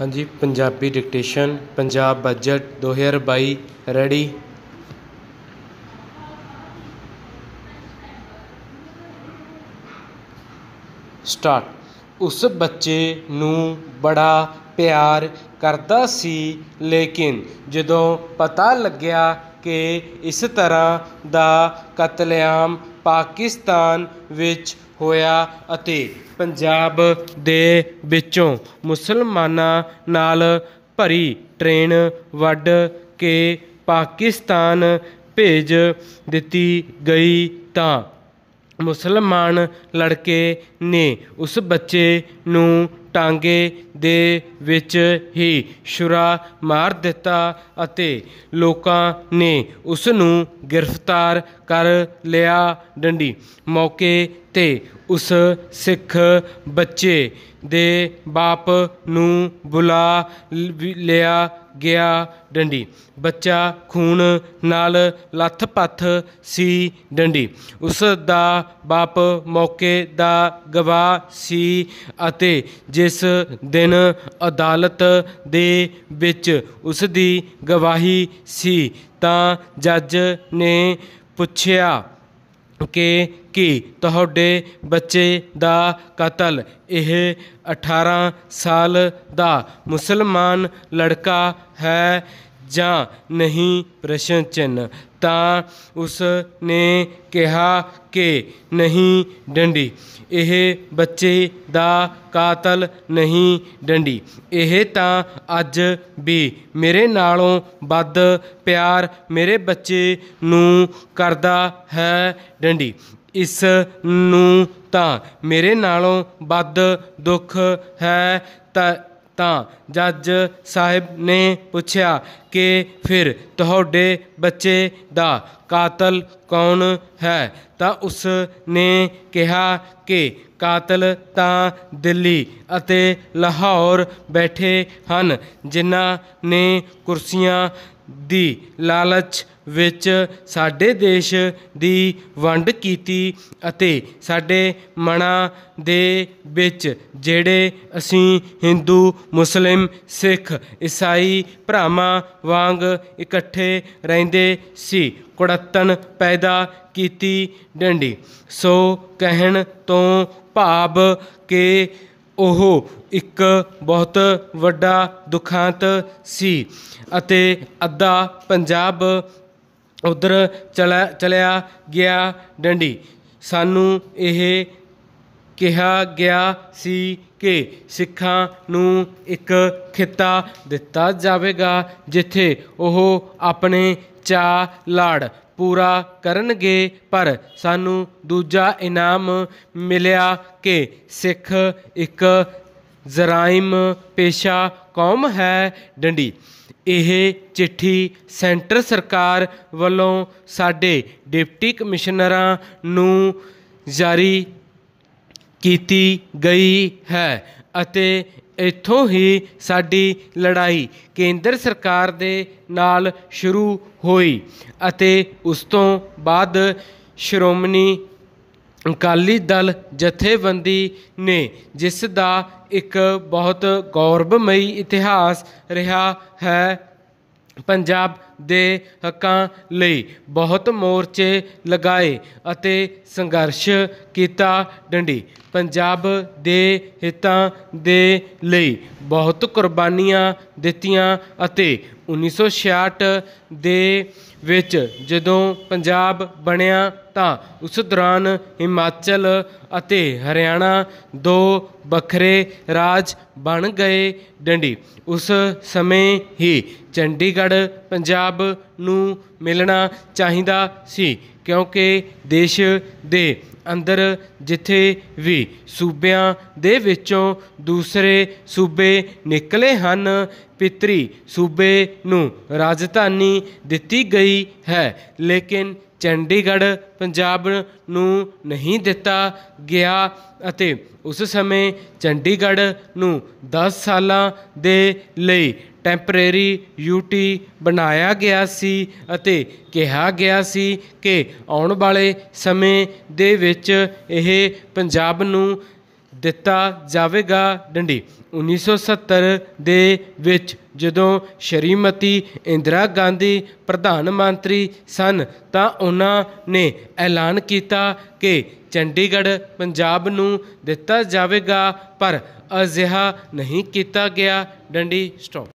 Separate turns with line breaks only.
ਹਾਂਜੀ Punjabi dictation Punjab budget 2022 ready start ਉਸ ਬੱਚੇ ਨੂੰ ਬੜਾ ਪਿਆਰ ਕਰਦਾ ਸੀ ਲੇਕਿਨ ਜਦੋਂ ਪਤਾ ਲੱਗਿਆ ਕਿ ਇਸ ਤਰ੍ਹਾਂ ਦਾ ਕਤਲੇਆਮ ਪਾਕਿਸਤਾਨ ਵਿੱਚ ਹੋਇਆ ਅਤੇ ਪੰਜਾਬ ਦੇ ਵਿੱਚੋਂ ਮੁਸਲਮਾਨਾਂ ਨਾਲ ਭਰੀ ਟ੍ਰੇਨ ਵੱਡ ਕੇ ਪਾਕਿਸਤਾਨ ਭੇਜ ਦਿੱਤੀ ਗਈ ਤਾਂ ਮੁਸਲਮਾਨ ਲੜਕੇ ਨੇ ਉਸ ਬੱਚੇ ਨੂੰ ਟਾਂਗੇ ਦੇ ਵਿੱਚ ਹੀ ਸ਼ੁਰਾ ਮਾਰ ਦਿੱਤਾ ਅਤੇ ਲੋਕਾਂ ਨੇ ਉਸ ਨੂੰ ਗ੍ਰਿਫਤਾਰ ਕਰ ਲਿਆ ਡੰਡੀ ਮੌਕੇ ਤੇ ਉਸ ਸਿੱਖ ਬੱਚੇ ਦੇ ਬਾਪ ਨੂੰ ਬੁਲਾ ਲਿਆ ਗਿਆ ਡੰਡੀ ਬੱਚਾ ਖੂਨ ਨਾਲ ਲੱਥ ਪੱਥ ਸੀ ਡੰਡੀ ਉਸ ਦਾ ਬਾਪ ਮੌਕੇ ਦਾ ਗਵਾਹ ਸੀ ਅਤੇ ਜਿਸ ਦਿਨ ਅਦਾਲਤ ਦੇ ਵਿੱਚ ਉਸ ਦੀ ਗਵਾਹੀ ਸੀ ਤਾਂ ਜੱਜ ਨੇ ਪੁੱਛਿਆ ਕਿ ਕਿ ਤੁਹਾਡੇ ਬੱਚੇ ਦਾ ਕਤਲ ਇਹ 18 ਸਾਲ ਦਾ ਮੁਸਲਮਾਨ ਲੜਕਾ ਹੈ ਜਾਂ ਨਹੀਂ ਪ੍ਰਸ਼ਨ ਚਿੰਨ ਤਾਂ ਉਸ ਨੇ ਕਿਹਾ ਕਿ ਨਹੀਂ ਡੰਡੀ ਇਹ ਬੱਚੇ ਦਾ ਕਾਤਲ ਨਹੀਂ ਡੰਡੀ ਇਹ ਤਾਂ ਅੱਜ ਵੀ ਮੇਰੇ ਨਾਲੋਂ ਵੱਧ ਪਿਆਰ ਮੇਰੇ ਬੱਚੇ ਨੂੰ ਕਰਦਾ ਹੈ ਡੰਡੀ ਇਸ ਨੂੰ ਤਾਂ ਮੇਰੇ ਨਾਲੋਂ ਵੱਧ ਦੁੱਖ ਹੈ ਤਾਂ ਤਾਂ ਜੱਜ ਸਾਹਿਬ ਨੇ ਪੁੱਛਿਆ ਕਿ ਫਿਰ ਤੁਹਾਡੇ ਬੱਚੇ ਦਾ ਕਾਤਲ ਕੌਣ ਹੈ ਤਾਂ ਉਸ ਨੇ ਕਿਹਾ ਕਿ ਕਾਤਲ ਤਾਂ ਦਿੱਲੀ ਅਤੇ ਲਾਹੌਰ ਬੈਠੇ ਹਨ ਜਿਨ੍ਹਾਂ ਨੇ ਕੁਰਸੀਆਂ ਦੀ ਲਾਲਚ ਵਿੱਚ ਸਾਡੇ ਦੇਸ਼ ਦੀ ਵੰਡ ਕੀਤੀ ਅਤੇ ਸਾਡੇ ਮਨਾਂ ਦੇ ਵਿੱਚ ਜਿਹੜੇ ਅਸੀਂ Hindu Muslim Sikh Isai ਭਰਾਵਾਂ ਵਾਂਗ ਇਕੱਠੇ ਰਹਿੰਦੇ ਸੀ ਕੁੜੱਤਨ ਪੈਦਾ ਕੀਤੀ ਡੰਡੀ ਸੋ ਕਹਿਣ ਤੋਂ ਭਾਵ ਕਿ ਉਹ ਇੱਕ ਬਹੁਤ ਵੱਡਾ ਦੁਖਾਂਤ ਸੀ ਅਤੇ ਅੱਧਾ ਪੰਜਾਬ ਉਧਰ ਚਲਿਆ ਗਿਆ ਡੰਡੀ ਸਾਨੂੰ ਇਹ ਕਿਹਾ ਗਿਆ ਸੀ ਕਿ ਸਿੱਖਾਂ ਨੂੰ ਇੱਕ ਖਿੱਤਾ ਦਿੱਤਾ ਜਾਵੇਗਾ ਜਿੱਥੇ ਉਹ ਆਪਣੇ ਚਾ ਲਾੜ ਪੂਰਾ ਕਰਨਗੇ ਪਰ ਸਾਨੂੰ ਦੂਜਾ ਇਨਾਮ ਮਿਲਿਆ ਕਿ ਸਿੱਖ ਇੱਕ ਜ਼ਰਾਇਮ ਪੇਸ਼ਾ ਕੌਮ ਹੈ ਡੰਡੀ ਇਹ ਚਿੱਠੀ ਸੈਂਟਰ ਸਰਕਾਰ ਵੱਲੋਂ ਸਾਡੇ ਡਿਪਟੀ ਕਮਿਸ਼ਨਰਾਂ ਨੂੰ ਜਾਰੀ ਕੀਤੀ ਗਈ ਹੈ ਅਤੇ ਇੱਥੋਂ ਹੀ ਸਾਡੀ ਲੜਾਈ ਕੇਂਦਰ ਸਰਕਾਰ ਦੇ ਨਾਲ ਸ਼ੁਰੂ ਹੋਈ ਅਤੇ ਉਸ ਤੋਂ ਬਾਅਦ ਸ਼੍ਰੋਮਣੀ ਅਕਾਲੀ ਦਲ ਜਥੇਬੰਦੀ ਨੇ ਜਿਸ ਦਾ ਇੱਕ ਬਹੁਤ ਗੌਰਵਮਈ ਇਤਿਹਾਸ ਰਿਹਾ ਹੈ ਪੰਜਾਬ ਦੇ ਹੱਕਾਂ ਲਈ ਬਹੁਤ ਮੋਰਚੇ ਲਗਾਏ ਅਤੇ ਸੰਘਰਸ਼ ਕੀਤਾ ਡੰਡੀ ਪੰਜਾਬ ਦੇ ਹਿੱਤਾਂ ਦੇ ਲਈ ਬਹੁਤ ਕੁਰਬਾਨੀਆਂ ਦਿੱਤੀਆਂ ਅਤੇ 1966 ਦੇ ਵਿੱਚ ਜਦੋਂ ਪੰਜਾਬ ਬਣਿਆ ਤਾਂ ਉਸ ਦੌਰਾਨ ਹਿਮਾਚਲ ਅਤੇ ਹਰਿਆਣਾ ਦੋ ਵੱਖਰੇ ਰਾਜ ਬਣ ਗਏ ਡੰਡੀ ਉਸ ਸਮੇਂ ਹੀ ਚੰਡੀਗੜ੍ਹ ਪੰਜਾਬ ਨੂੰ ਮਿਲਣਾ ਚਾਹੀਦਾ ਸੀ ਕਿਉਂਕਿ ਦੇਸ਼ ਦੇ ਅੰਦਰ ਜਿੱਥੇ ਵੀ ਸੂਬਿਆਂ ਦੇ ਵਿੱਚੋਂ ਦੂਸਰੇ ਸੂਬੇ ਨਿਕਲੇ ਹਨ ਪਿਤਰੀ ਸੂਬੇ ਨੂੰ ਰਾਜਧਾਨੀ ਦਿੱਤੀ ਗਈ ਹੈ ਲੇਕਿਨ ਚੰਡੀਗੜ੍ਹ ਪੰਜਾਬ ਨੂੰ ਨਹੀਂ ਦਿੱਤਾ ਗਿਆ ਅਤੇ ਉਸ ਸਮੇਂ ਚੰਡੀਗੜ੍ਹ ਨੂੰ 10 ਸਾਲਾਂ ਦੇ ਲਈ ਟੈਂਪਰੇਰੀ ਯੂਟੀ ਬਣਾਇਆ ਗਿਆ ਸੀ ਅਤੇ ਕਿਹਾ ਗਿਆ ਸੀ ਕਿ ਆਉਣ ਵਾਲੇ ਸਮੇਂ ਦੇ ਵਿੱਚ ਇਹ ਪੰਜਾਬ ਨੂੰ ਦਿੱਤਾ ਜਾਵੇਗਾ ਡੰਡੀ 1970 ਦੇ ਵਿੱਚ ਜਦੋਂ ਸ਼੍ਰੀਮਤੀ ਇੰਦਰਾ ਗਾਂਧੀ ਪ੍ਰਧਾਨ ਮੰਤਰੀ ਸਨ ਤਾਂ ਉਹਨਾਂ ਨੇ ਐਲਾਨ ਕੀਤਾ ਕਿ ਚੰਡੀਗੜ੍ਹ ਪੰਜਾਬ ਨੂੰ ਦਿੱਤਾ ਜਾਵੇਗਾ ਪਰ ਅਜਿਹਾ ਨਹੀਂ ਕੀਤਾ ਗਿਆ ਡੰਡੀ ਸਟਾਪ